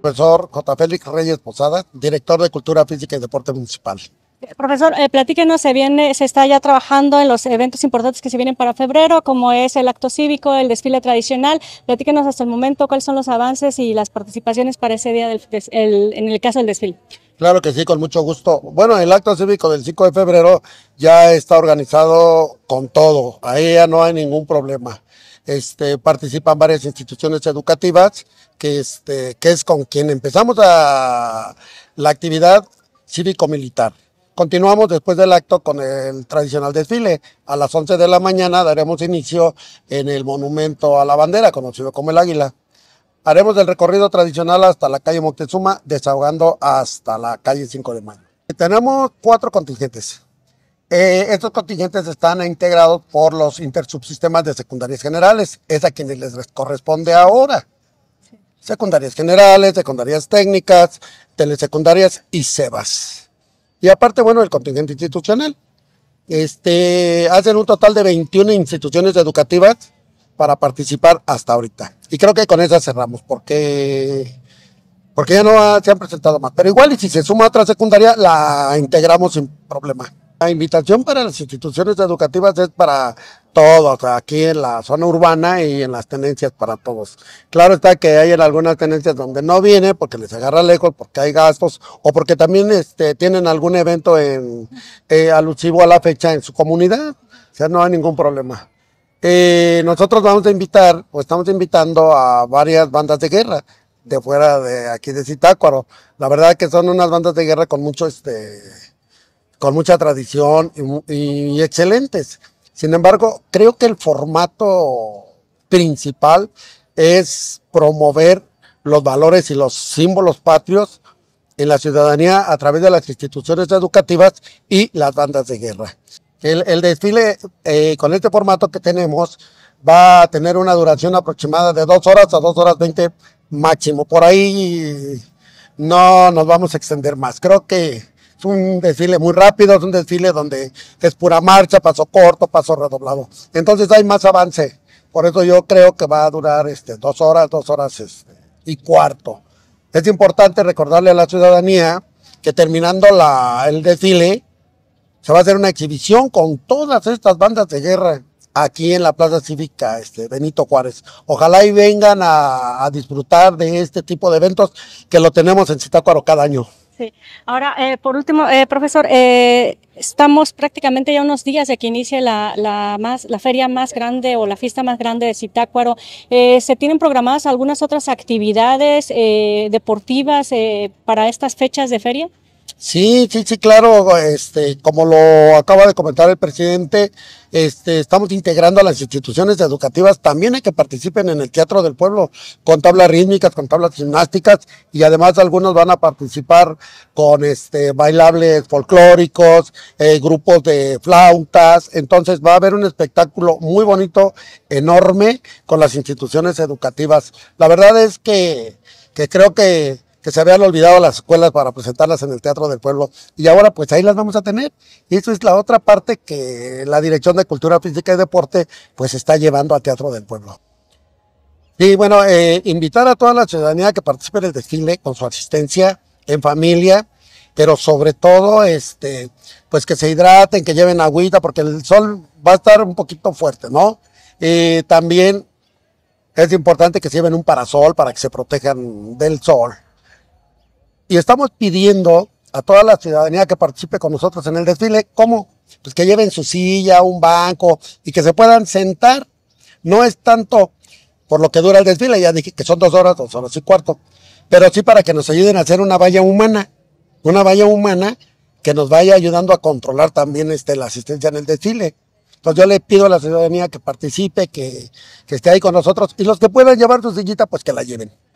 profesor J. Félix Reyes Posada, director de Cultura Física y Deporte Municipal. Eh, profesor, eh, platíquenos, se viene, se está ya trabajando en los eventos importantes que se vienen para febrero, como es el acto cívico, el desfile tradicional. Platíquenos hasta el momento cuáles son los avances y las participaciones para ese día en el caso del desfile. Claro que sí, con mucho gusto. Bueno, el acto cívico del 5 de febrero ya está organizado con todo. Ahí ya no hay ningún problema. Este, participan varias instituciones educativas, que, este, es con quien empezamos la actividad cívico-militar. Continuamos después del acto con el tradicional desfile. A las 11 de la mañana daremos inicio en el monumento a la bandera, conocido como el Águila. Haremos el recorrido tradicional hasta la calle Moctezuma, desahogando hasta la calle 5 de Mayo. Tenemos cuatro contingentes. Eh, estos contingentes están integrados por los intersubsistemas de secundarias generales, es a quienes les corresponde ahora. Secundarias generales, secundarias técnicas, telesecundarias y SEBAS. Y aparte, bueno, el contingente institucional. Este, hacen un total de 21 instituciones educativas para participar hasta ahorita. Y creo que con esas cerramos, porque porque ya no se han presentado más. Pero igual, y si se suma otra secundaria, la integramos sin problema. La invitación para las instituciones educativas es para todos, aquí en la zona urbana y en las tenencias para todos. Claro está que hay en algunas tenencias donde no viene porque les agarra lejos, porque hay gastos o porque también este, tienen algún evento en, eh, alusivo a la fecha en su comunidad. O sea, no hay ningún problema. Eh, nosotros vamos a invitar, o estamos invitando a varias bandas de guerra de fuera de aquí de Zitácuaro. La verdad que son unas bandas de guerra con mucho este, con mucha tradición y, excelentes. Sin embargo, creo que el formato principal es promover los valores y los símbolos patrios en la ciudadanía a través de las instituciones educativas y las bandas de guerra. El, desfile eh, con este formato que tenemos va a tener una duración aproximada de dos horas a dos horas veinte máximo. Por ahí no nos vamos a extender más. Creo que es un desfile muy rápido, es un desfile donde es pura marcha, paso corto, paso redoblado. Entonces hay más avance. Por eso yo creo que va a durar este, dos horas, dos horas este, y cuarto. Es importante recordarle a la ciudadanía que terminando la, el desfile, se va a hacer una exhibición con todas estas bandas de guerra aquí en la Plaza Cívica este, Benito Juárez. Ojalá y vengan a, disfrutar de este tipo de eventos que lo tenemos en Citácuaro cada año. Ahora, eh, por último, eh, profesor, eh, estamos prácticamente ya unos días de que inicie la, más, la feria más grande o la fiesta más grande de eh ¿Se tienen programadas algunas otras actividades deportivas para estas fechas de feria? Sí, sí, sí, claro, este, como lo acaba de comentar el presidente, este, estamos integrando a las instituciones educativas también hay que participen en el Teatro del Pueblo con tablas rítmicas, con tablas gimnásticas y además algunos van a participar con este, bailables folclóricos, eh, grupos de flautas, entonces va a haber un espectáculo muy bonito, enorme con las instituciones educativas. La verdad es que, que creo que que se habían olvidado las escuelas para presentarlas en el Teatro del Pueblo y ahora pues ahí las vamos a tener. Y eso es la otra parte que la Dirección de Cultura Física y Deporte pues está llevando al Teatro del Pueblo. Y bueno, eh, invitar a toda la ciudadanía que participe en el desfile con su asistencia en familia, pero sobre todo, este, pues que se hidraten, que lleven agüita, porque el sol va a estar un poquito fuerte, ¿no? Y también es importante que se lleven un parasol para que se protejan del sol. Y estamos pidiendo a toda la ciudadanía que participe con nosotros en el desfile, ¿cómo? Pues que lleven su silla, un banco y que se puedan sentar. No es tanto por lo que dura el desfile, ya dije que son dos horas, dos horas y cuarto, pero sí para que nos ayuden a hacer una valla humana, una valla humana que nos vaya ayudando a controlar también este, la asistencia en el desfile. Entonces yo le pido a la ciudadanía que participe, que, que esté ahí con nosotros y los que puedan llevar su sillita, pues que la lleven.